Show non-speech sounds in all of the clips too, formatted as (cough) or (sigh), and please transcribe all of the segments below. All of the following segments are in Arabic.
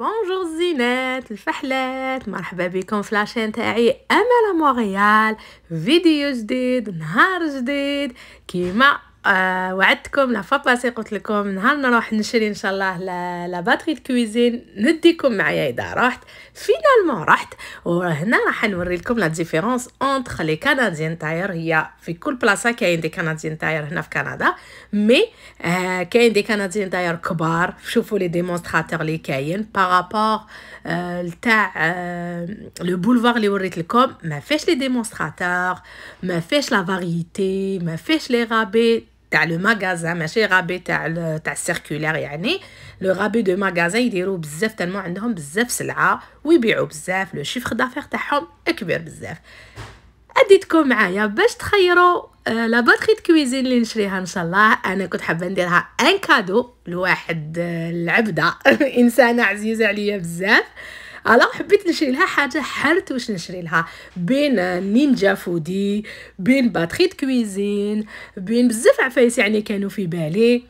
بونجور زينات الفحلات مرحبا بكم في لاشين تاعي امل موريال فيديو جديد نهار جديد كيما آه وعدتكم باسي نعم، قلت لكم نهار نروح نشري ان شاء الله باتري الكويزين نديكم معايا اذا رحت فينالمون رحت وهنا راح نوري لكم لا ديفيرونس اونتر لي كنديان تاير هي في كل بلاصه كاين دي كنديان تاير هنا في كندا مي آه كاين دي كنديان تاير كبار شوفوا لي ديمونستراتور لي كاين بارابور تاع لو بولفار لي وريت لكم ما فيش لي ديمونستراتور ما فيش لا فاريتي ما فيش لي رابي تاع لو ماغازان ماشي غابي تاع تاع السيركولار يعني لو غابي دو ماغازان يديروا بزاف تنمو عندهم بزاف سلعه ويبيعوا بزاف لو شيفر دافير تاعهم كبير بزاف اديتكم معايا باش تخيروا آه، لا باتري كويزين اللي نشريها ان شاء الله انا كنت حابه نديرها ان كادو لواحد آه، العبده (laughs) انسانه عزيزه عليا بزاف الا حبيت نشري لها حاجه حرت واش نشري لها بين نينجا فودي بين باتري كويزين بين بزاف عفايس يعني كانوا في بالي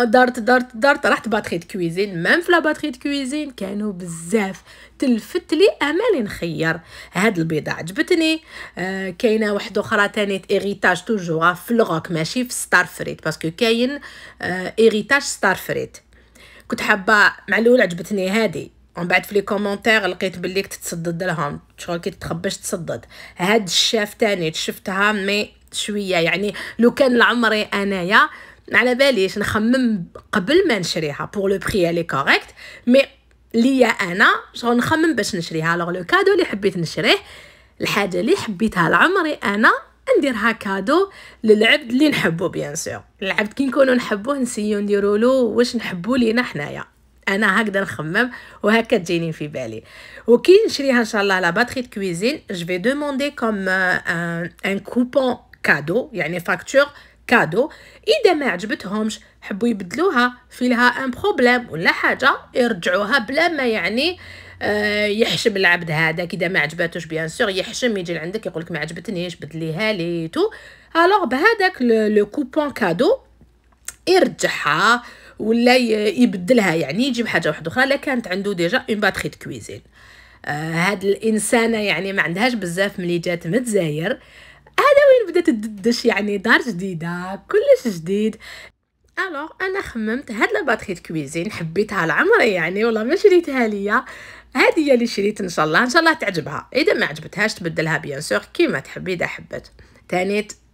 دارت دارت دارت رحت باتري كويزين مام في لا باتري كويزين كانوا بزاف تلفت لي امل نخير هاد البيضه عجبتني آه كاينه واحده اخرى تاني اريتاج توجور في الغوك ماشي في ستار فريت باسكو كاين آه اريتاج ستار فريت كنت حابه مع الاول عجبتني هادي ومن بعد في لي كومونتير لقيت بلي تتصدد لهم شغل كي تخبش تصدد هاد الشاف تاني شفتها مي شويه يعني لو كان لعمري انايا على باليش نخمم قبل ما نشريها بور لو بري لي كوريكت مي ليا انا شغل نخمم باش نشريها الوغ لو كادو اللي حبيت نشريه الحاجه اللي حبيتها لعمري انا نديرها كادو للعبد اللي نحبو بيان سور العبد كي نكونو نحبوه نسيو نديرولو واش نحبو لينا حنايا انا هكذا نخمم وهكا تجيني في بالي وكي نشريها ان شاء الله لا باتري دو كويزين جو في دوموندي كوم ان كوبون كادو يعني فاكتور كادو اذا ما عجبتهمش حبوا يبدلوها في لها ان بروبليم ولا حاجه يرجعوها بلا ما يعني آه، يحشم العبد هذا كذا ما عجباتوش بيان سور يحشم يجي لعندك يقولك ما عجبتنيش بدليها لي تو الوغ بهذاك لو كوبون كادو يرجعها ولا يبدلها يعني يجيب حاجه واحده اخرى لا كانت عنده ديجا اون باتري دو كويزين هاد الانسانه يعني ما عندهاش بزاف ملي جات متزاير هذا وين بدات تدش يعني دار جديده كلش جديد الوغ انا خممت هاد لا باتري كويزين حبيتها لعمري يعني والله ما شريتها ليا هذه هي اللي شريت ان شاء الله ان شاء الله تعجبها اذا ما عجبتهاش تبدلها بيان سور كيما تحبي اذا حبت تانيت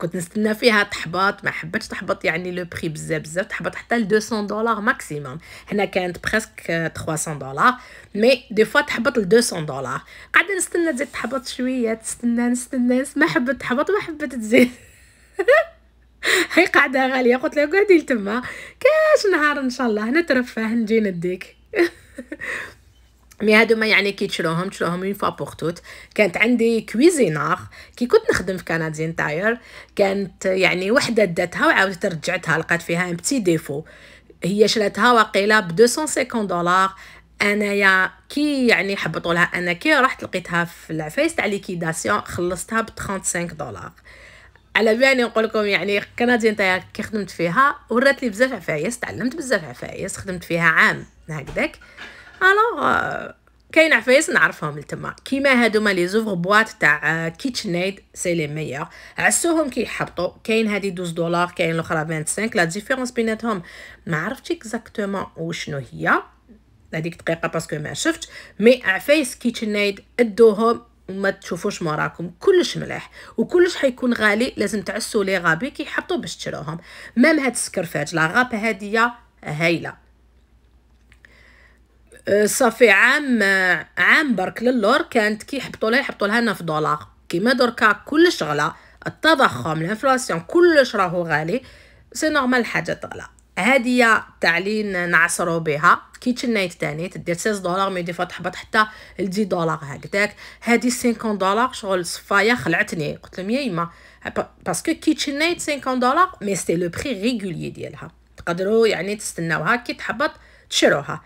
كنت نستنى فيها تحبط ما حبتش تحبط يعني لو بري بزاف بزاف تحبط حتى ل 200 دولار ماكسيموم هنا كانت بريسك 300 دولار مي دي فوا تحبط ل 200 دولار قاعده نستنى تزيد تحبط شويه تستنى نستنى ما حبت تحبط ما حبت تزيد (laughs) هي قاعده غاليه قلت لها قعدي لتما كاش نهار ان شاء الله نترفه نجي نديك (laughs) مي هادو ما يعني كي تشروهم تشروهم اون فوا بوغ توت كانت عندي كويزينار كي كنت نخدم في كنديان تاير كانت يعني وحده داتها وعاودت رجعتها لقات فيها ان بتي ديفو هي شراتها واقيلا ب 250 دولار انايا كي يعني حبطوا لها انا كي رحت لقيتها في العفايس تاع ليكيداسيون خلصتها ب 35 دولار على بالي نقول لكم يعني كنديان تاير كي خدمت فيها ورات لي بزاف عفايس تعلمت بزاف عفايس خدمت فيها عام هكذاك الوغ كاين عفايس نعرفهم لتما كيما هادوما لي زوفغ بواط تاع كيتشنيد سي لي ميور عسوهم كيحبطو كاين هادي 12 دولار كاين الاخرى 25 لا ديفيرونس بيناتهم ما عرفتش اكزاكتومون وشنو هي هذيك دقيقه باسكو ما شفتش مي عفايس كيتشنيد ادوهم وما تشوفوش موراكم كلش مليح وكلش حيكون غالي لازم تعسوا لي غابي كيحطوا باش تشروهم مام هاد السكرفات لا غابه هاديه هايله أه، صافي عام عام برك للور كانت كي يحبطوا لها يحبطوا لها في دولار كيما دركا كلش غلا التضخم الانفلاسيون كلش راهو غالي سي نورمال حاجه تغلى هادية تاع لي نعصرو بها كيتشن نايت تاني تدير 16 دولار مي دي فوا تحبط حتى ل 10 دولار هكذاك هادي 50 دولار شغل صفايا خلعتني قلت لهم يا يما باسكو كيتشن نايت 50 دولار مي سي لو بري ريغولي ديالها تقدروا يعني تستناوها كي تحبط تشروها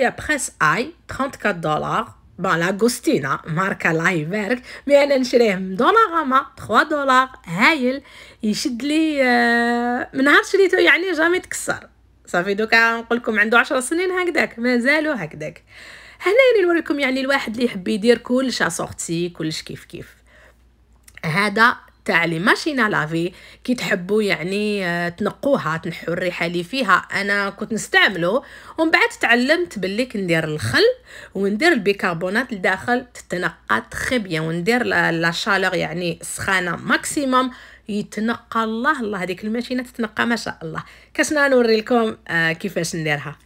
يا بريس اي 34 دولار بون لاغوستينا ماركة لايفيرك مي انا نشريه من دوناغاما 3 دولار هايل يشد لي آه، من نهار شريته يعني جامي تكسر صافي دوكا نقول لكم عنده 10 سنين هكذاك مازالو هكذاك هنا نوريكم يعني الواحد اللي يحب يدير كلش اسورتي كلش كيف كيف هذا تاع لي ماشينا لافي كي تحبوا يعني آه، تنقوها تنحوا الريحه اللي فيها انا كنت نستعمله ومن بعد تعلمت باللي كندير الخل وندير البيكربونات لداخل تتنقى تخي بيان وندير لا شالور يعني سخانه ماكسيموم يتنقى الله الله هذيك الماشينه تتنقى ما شاء الله كشنا نوري لكم آه، كيفاش نديرها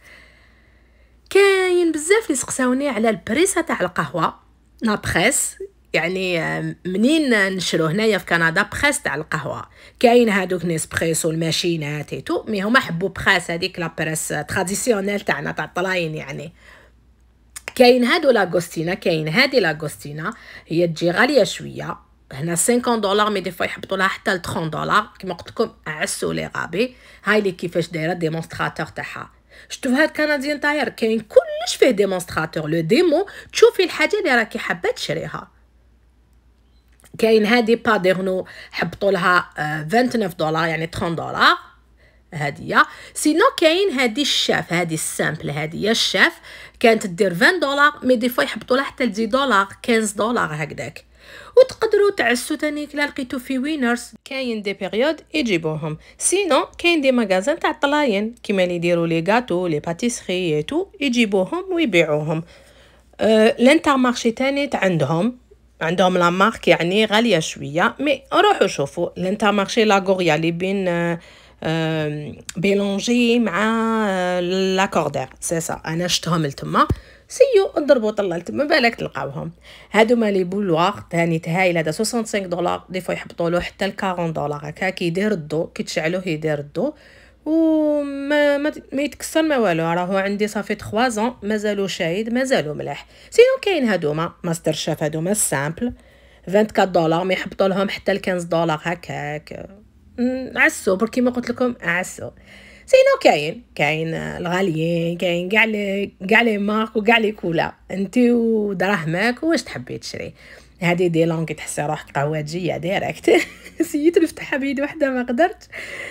كاين بزاف اللي سقساوني على البريسه تاع القهوه لابريس يعني منين نشرو هنايا في كندا بخاس تاع القهوه كاين هادوك نيسبريسو الماشينات تو مي هما حبوا بخاس هذيك لا بريس تراديسيونيل تاعنا تاع الطلاين يعني كاين هادو لاغوستينا كاين هادي لاغوستينا هي تجي غاليه شويه هنا 50 دولار مي دي فوا يحبطوا لها حتى ل 30 دولار كيما قلت لكم عسوا لي غابي هاي اللي كيفاش دايره ديمونستراتور تاعها شفتوا هاد كنديان تاير كاين كلش فيه ديمونستراتور لو ديمو تشوفي الحاجه اللي راكي حابه تشريها كاين هادي باديرنو حبطوا لها 29 آه، دولار يعني 30 دولار هادية سينو كاين هادي الشاف هادي السامبل هادي الشاف كانت دير 20 دولار مي دي فوا يحبطوا لها حتى 10 دولار 15 دولار هكذاك وتقدروا تعسوا تاني كلا لقيتو في وينرز كاين دي بيريود يجيبوهم سينو كاين دي مغازان تاع الطلاين كيما اللي يديروا لي غاتو لي باتيسري تو يجيبوهم ويبيعوهم أه لانتر مارشي تاني عندهم عندهم لا مارك يعني غاليه شويه مي روحوا شوفوا الانترمارشي لاغوريا اللي بين بيلونجي آه، مع لاكوردير سي سا انا شتهم لتما سيو اضربوا طلع تما بالك تلقاوهم هادوما لي بولوار ثاني تهايل هذا 65 دولار دي فوا يحبطوا له حتى ل 40 دولار هكا كيدير الضو كي تشعلوه يدير الضو وما ما, ما يتكسر ما والو راهو عندي صافي 3 زون مازالو شايد مازالو ملاح سينو كاين هادوما ماستر شاف هادوما سامبل 24 دولار ما يحبطوا لهم حتى ل 15 دولار هكاك عسو برك كيما قلت لكم عسو سينو كاين كاين الغاليين كاين كاع لي كاع لي مارك وكاع لي كولا انت ودراهمك واش تحبي تشري هادي دي لونغ تحسي روحك قواجية ديريكت (laughs) سيت نفتحها بيد وحده ما قدرت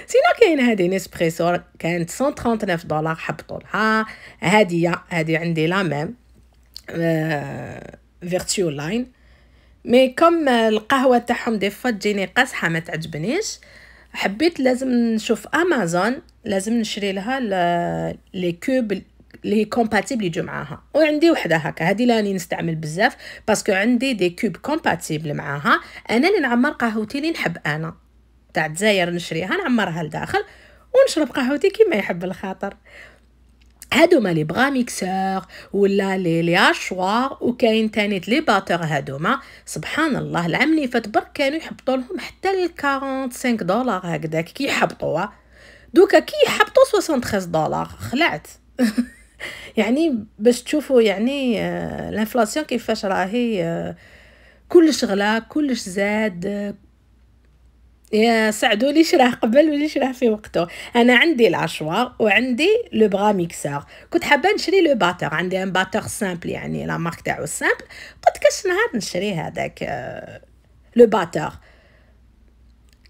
سينو كاين هادي نيسبريسو كانت 139 دولار حبطوا لها هادي هادي عندي لا ميم فيرتيو آه، لاين مي كوم القهوه تاعهم دي فوا تجيني قاصحه ما تعجبنيش حبيت لازم نشوف امازون لازم نشري لها لي كوب اللي هي كومباتيبل يجو معاها وعندي وحده هكا هذه لاني نستعمل بزاف باسكو عندي دي كوب كومباتيبل معاها انا اللي نعمر قهوتي اللي نحب انا تاع الجزائر نشريها نعمرها لداخل ونشرب قهوتي كيما يحب الخاطر هادوما لي بغا ميكسور ولا لي لي اشوار وكاين تاني لي باتور هادوما سبحان الله العام اللي فات برك كانوا يحبطوا لهم حتى ل 45 دولار هكذاك كي يحبطوها دوكا كي يحبطوا 73 دولار خلعت (laughs) يعني باش تشوفوا يعني الانفلاسيون آه، كيفاش راهي آه، كلش غلا كلش زاد آه، يا سعدو ليش راه قبل ولي راه في وقته انا عندي العشوار وعندي لو بغا ميكسور كنت حابه نشري لو باتور عندي ان باتور سامبل يعني لا مارك تاعو سامبل قلت كاش نهار نشري هذاك لو باتور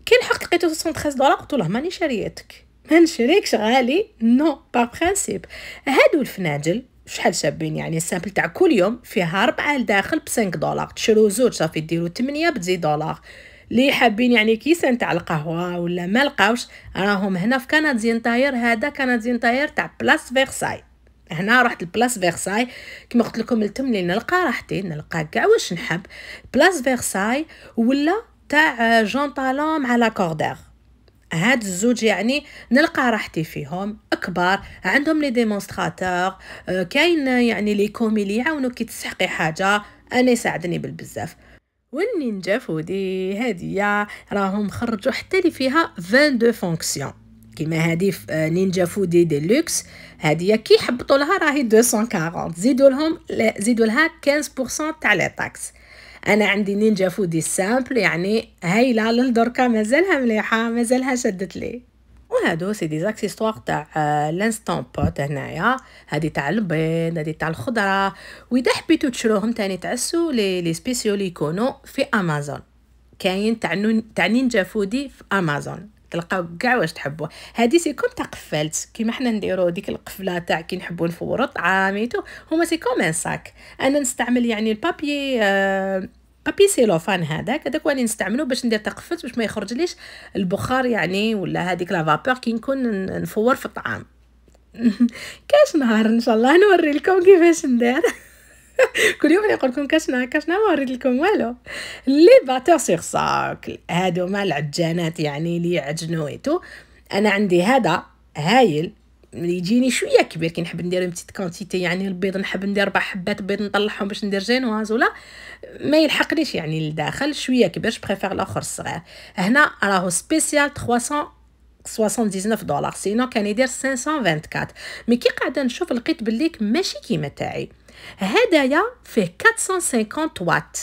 كي لحقت لقيته 73 دولار قلت له ماني شريتك ما نشريكش غالي نو با برانسيب هادو الفناجل شحال شابين يعني السامبل تاع كل يوم فيها ربعة لداخل بسنك دولار تشرو زوج صافي ديرو تمنية بتزيد دولار لي حابين يعني كيسان تاع القهوه ولا ما لقاوش راهم هنا في كنديان طاير هذا كنديان طاير تاع بلاس فيرساي هنا رحت لبلاس فيرساي كما قلت لكم التم اللي نلقى راحتي نلقى كاع واش نحب بلاس فيرساي ولا تاع جون طالون مع لاكوردير هاد الزوج يعني نلقى راحتي فيهم كبار عندهم لي ديمونستراتور آه، كاين يعني لي كوميلي يعاونوك كي تسحقي حاجه انا يساعدني بالبزاف والنينجا فودي هادية راهم خرجوا حتى لي فيها 22 فونكسيون كيما هادي آه، نينجا فودي دي لوكس هادية كي يحبطوا لها راهي 240 زيدوا لهم زيدوا لها 15% تاع لي طاكس انا عندي نينجا فودي سامبل يعني هايله للدركا مازالها مليحه مازالها شدت لي وهادو سي دي زاكسيسوار تاع آه، لانستون بوت هنايا هادي تاع البيض هادي تاع الخضره واذا حبيتو تشروهم تاني تعسو لي لي سبيسيو لي يكونوا في امازون كاين تاع تاع نينجا فودي في امازون تلقاو كاع واش تحبوا هادي سيكون تقفلت كيما حنا نديرو ديك القفله تاع كي نحبوا نفورو طعاميتو هما سي كوم ساك انا نستعمل يعني البابي آه بابي سيلوفان هذاك هذاك واني نستعملو باش ندير تقفلت باش ما يخرجليش البخار يعني ولا هذيك لا فابور كي نكون نفور في الطعام (laughs) كاش نهار ان شاء الله نوري لكم كيفاش ندير (laughs) كل يوم نقول لكم كشنا كشنا ما نوري لكم والو لي باتور سيغ ساكل هادو ما العجانات يعني لي عجنو ايتو انا عندي هذا هايل يجيني شويه كبير كي نحب ندير بتيت كونتيتي يعني البيض نحب ندير ربع حبات بيض نطلعهم باش ندير جينواز ولا ما يلحقنيش يعني لداخل شويه كبير بريفير الاخر الصغير هنا راهو سبيسيال 379 دولار سينو كان يدير 524 مي كي قاعده نشوف لقيت بليك ماشي كيما تاعي هدايا فيه 450 وات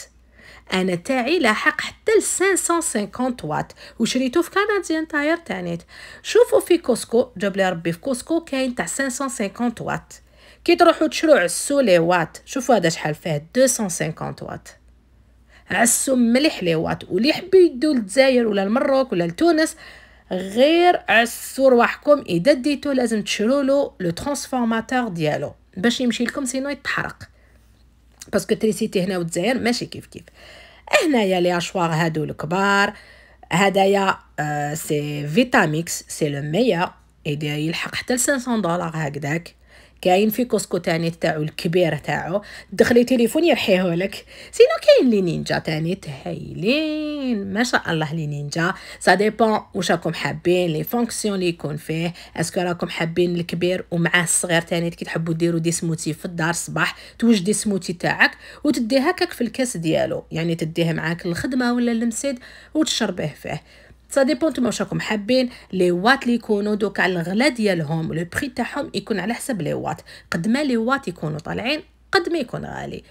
انا تاعي لاحق حتى ل 550 وات وشريته في كنديان تاير تاع نيت شوفوا في كوسكو جاب لي ربي في كوسكو كاين تاع 550 وات كي تروحوا تشرو عسو لي وات شوفوا هذا شحال فيه 250 وات عسو مليح لي وات واللي يحبوا يدوا للجزائر ولا المروك ولا لتونس غير عسور رواحكم اذا ديتو لازم تشرو له لو ترانسفورماتور ديالو باش يمشي لكم سينو يتحرق باسكو تريسيتي هنا وتزاير ماشي كيف كيف هنايا لي اشوار هادو الكبار هدايا آه سي فيتاميكس سي لو ميا يلحق حتى ل 500 دولار هكذاك كاين في كوسكو تاني تاعو الكبير تاعو دخلي تليفون يرحيهولك سينو كاين لي نينجا تاني تهايلين ما شاء الله لي نينجا سا ديبون واش راكم حابين لي فونكسيون لي يكون فيه اسكو راكم حابين الكبير ومعاه الصغير تاني كي تحبوا ديروا دي سموتي في الدار الصباح توجدي سموتي تاعك وتديها هكاك في الكاس ديالو يعني تديه معاك للخدمه ولا للمسيد وتشربيه فيه سا نتوما واش حابين لي وات لي يكونوا دوك على الغلا ديالهم لو بري تاعهم يكون على حسب لي وات قد ما لي وات يكونوا طالعين قد ما يكون غالي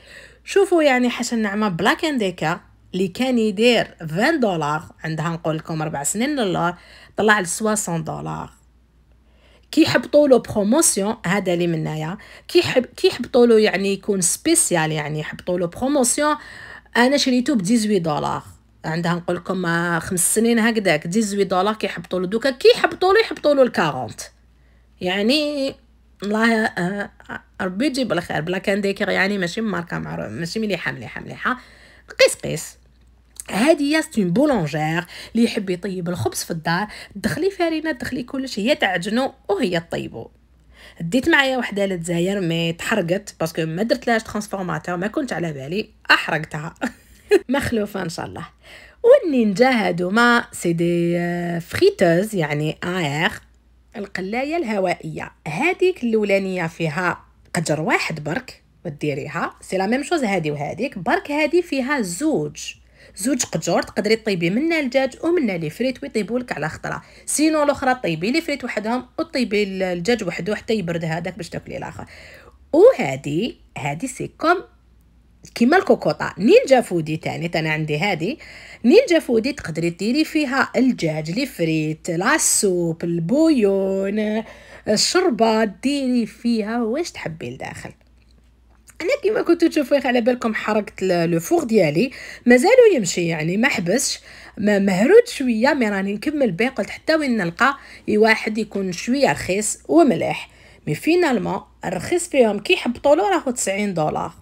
شوفوا يعني حسن نعمه بلاك ديكا اللي كان يدير 20 دولار عندها نقول لكم اربع سنين دولار طلع ل 60 دولار كي يحبطوا له بروموسيون هذا اللي منايا كي حب كي يحبطوا له يعني يكون سبيسيال يعني يحبطوا له بروموسيون انا شريته ب 18 دولار عندها نقول لكم آه، خمس سنين هكذاك 18 دولار كيحبطوا له دوكا كيحبطوا له يحبطوا له ال 40 يعني الله آه، ربي يجيب الخير بلا كان ديكير يعني ماشي ماركه معروف ماشي مليحه مليحه مليحه قيس قيس هادي هي ستون بولونجير اللي يحب يطيب الخبز في الدار دخلي فارينه دخلي كلش هي تعجنو وهي طيبو ديت معايا وحده لتزاير مي تحرقت باسكو ما درتلهاش ترانسفورماتور ما كنت على بالي احرقتها (laughs) (laughs) مخلوفة إن شاء الله والنينجا هادوما سي دي آه، فريتوز يعني اير القلاية الهوائية هاديك الأولانية فيها قدر واحد برك وديريها سي لا ميم شوز هادي وهاديك برك هادي فيها زوج زوج قجور تقدري طيبي منا الدجاج ومنا لي فريت ويطيبوا لك على خطره سينو الاخرى طيبي لي فريت وحدهم وطيبي الدجاج وحده حتى يبرد هذاك باش تاكلي الاخر وهادي هادي سي كوم كيما الكوكوطا نينجا فودي تاني انا عندي هذه نينجا فودي تقدري ديري فيها الدجاج الفريت العسوب البويون الشربه ديري فيها واش تحبي لداخل انا كيما كنتو تشوفوا على بالكم حركت لو فور ديالي مازالو يمشي يعني ما حبسش ما مهرود شويه مي راني نكمل بيه قلت حتى وين نلقى واحد يكون شويه رخيص ومليح مي فينالمون الرخيص فيهم كي حبطوا له راهو 90 دولار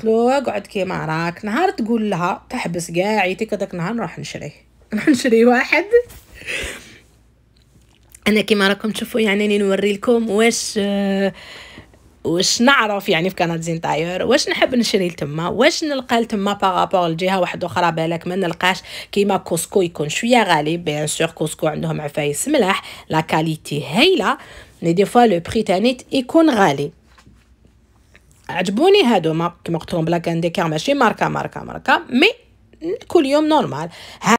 قلت له اقعد كيما راك نهار تقول لها تحبس كاع يتيك هذاك النهار نروح نشريه (laughs) نروح نشري واحد انا كيما راكم تشوفوا يعني نوري لكم واش واش نعرف يعني في كنادزين تاير واش نحب نشري لتما واش نلقى لتما بارابور لجهه واحده اخرى بالك ما نلقاش كيما كوسكو يكون شويه غالي بيان سور كوسكو عندهم عفايس ملاح لا كاليتي هايله مي دي فوا لو بري تانيت يكون غالي عجبوني هادو ما كيما قلت لهم بلاك اند ديكار ماشي ماركه ماركه ماركه مي كل يوم نورمال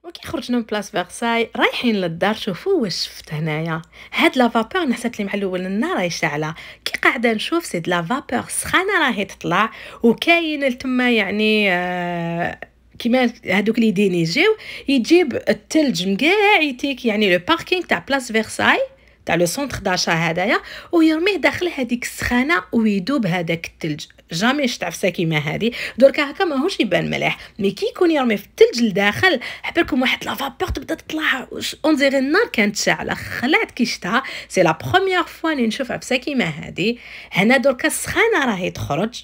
وكي خرجنا من بلاص فيرساي رايحين للدار شوفوا واش شفت هنايا هاد لا فابور نحسات لي مع الاول النار راهي شاعله كي قاعده نشوف سيد لا فابور سخانه راهي تطلع وكاين تما يعني آه كيما هادوك اللي يجيو يجيب الثلج مكاع يتيك يعني لو باركينغ تاع بلاص فيرساي تاع لو سونتر داشا هذايا ويرميه داخل هذيك السخانه ويدوب هذاك الثلج جامي شتا عفسه كيما هادي دركا هكا ماهوش يبان مليح مي كي يكون يرمي في الثلج لداخل حبركم واحد لافابور تبدا تطلع اون ديغي النار كانت شاعله خلعت كي شتها سي لا بروميير فوا اللي نشوف عفسه كيما هادي هنا دركا السخانه راهي تخرج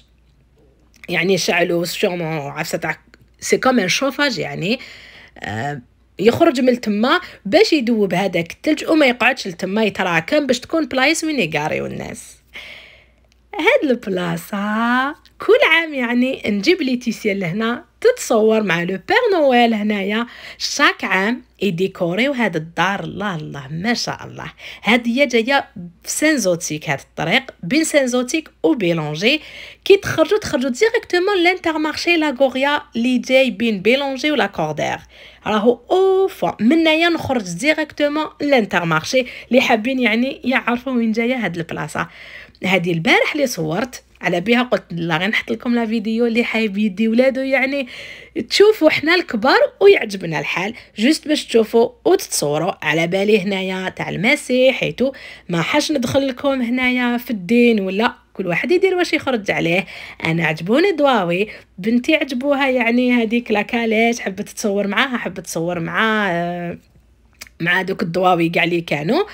يعني شعلوا سيغمون عفسه تاع سي كوم ان شوفاج يعني أه يخرج من تما باش يدوب هذاك الثلج وما يقعدش لتما يتراكم باش تكون بلايص وين يقاريو الناس هاد البلاصه كل عام يعني نجيب ليتيسيال لهنا تتصور مع لو بير نويل هنايا شاك عام يديكوريو هاد الدار الله الله ما شاء الله هاد هي جايه بسانزوتيك هاد الطريق بين سانزوتيك وبيلونجي كي تخرجوا تخرجوا ديريكتومون لانترمارشي لاغوريا لي جاي بين بيلونجي ولا كوردير راهو اوف من هنايا نخرج ديريكتومون مارشي اللي حابين يعني يعرفوا وين جايه هاد البلاصه هذه البارح اللي صورت على بها قلت لا غنحط لكم لا فيديو اللي حايب يدي ولادو يعني تشوفوا حنا الكبار ويعجبنا الحال جوست باش تشوفوا وتتصوروا على بالي هنايا تاع المسيح حيتو ما حاش ندخل لكم هنايا في الدين ولا كل واحد يدير واش يخرج عليه انا عجبوني دواوي بنتي عجبوها يعني هذيك لاكاليش حبت تصور معاها حبت تصور مع مع دوك الضواوي كاع اللي كانوا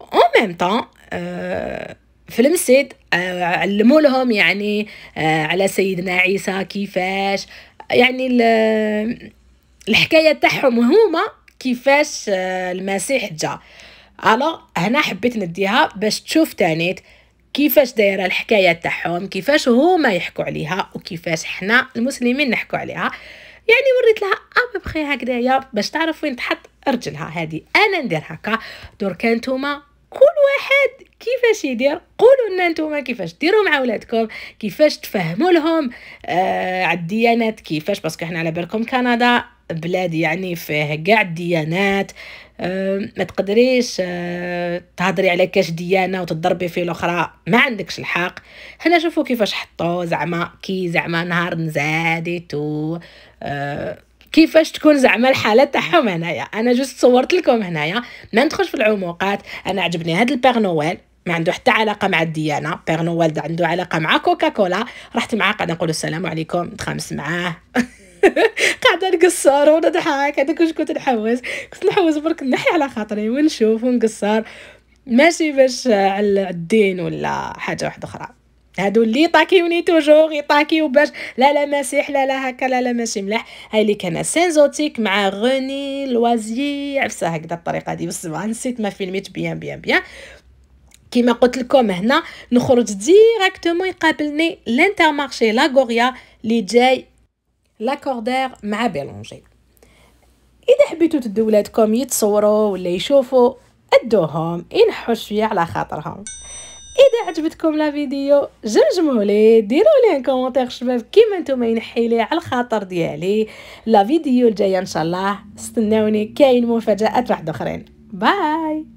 او ميم طون أه في المسجد آه، علموا لهم يعني آه، على سيدنا عيسى كيفاش يعني الحكايه تاعهم هما كيفاش آه، المسيح جا على هنا حبيت نديها باش تشوف تانيت كيفاش دايره الحكايه تاعهم كيفاش هما يحكوا عليها وكيفاش حنا المسلمين نحكوا عليها يعني وريت لها ابخي هكذايا باش تعرف وين تحط رجلها هذه انا ندير هكا دور كان كل واحد كيفاش يدير قولوا لنا نتوما كيفاش ديروا مع ولادكم كيفاش تفهموا لهم آه على الديانات كيفاش باسكو حنا على بالكم كندا بلاد يعني فيه كاع الديانات آه، ما تقدريش آه، تهضري على كاش ديانه وتضربي في الاخرى ما عندكش الحق هنا شوفوا كيفاش حطوا زعما كي زعما نهار نزادت آه، كيفاش تكون زعما الحاله تاعهم هنايا انا جوست صورت لكم هنايا ما ندخلش في العموقات انا عجبني هذا البيغ نويل ما عنده حتى علاقه مع الديانه بير نويل عنده علاقه مع كوكا كولا رحت معاه قاعده نقول السلام عليكم نتخامس معاه (laughs) قاعده نقصر ونضحك هذاك واش كنت نحوس كنت نحوس برك نحي على خاطري ونشوف ونقصر ماشي باش على الدين ولا حاجه واحده اخرى هادو اللي طاكيوني توجور يطاكيو باش لا لا مسيح لا لا هكا لا لا ماشي ملاح هاي اللي كان سينزوتيك مع غني لوازي عفسا هكذا الطريقه دي بالصبع نسيت ما فيلميت بيان بيان بيان كيما قلت لكم هنا نخرج ديريكتومون يقابلني لانترمارشي لاغوريا اللي جاي لاكوردير مع بيلونجي اذا حبيتو تدو ولادكم يتصوروا ولا يشوفوا ادوهم ينحوا شويه على خاطرهم اذا عجبتكم لا فيديو جمجموا ليه ديروا ان كومونتير شباب كيما نتوما ينحي ليه على الخاطر ديالي لا فيديو الجايه ان شاء الله استناوني كاين مفاجات واحد اخرين باي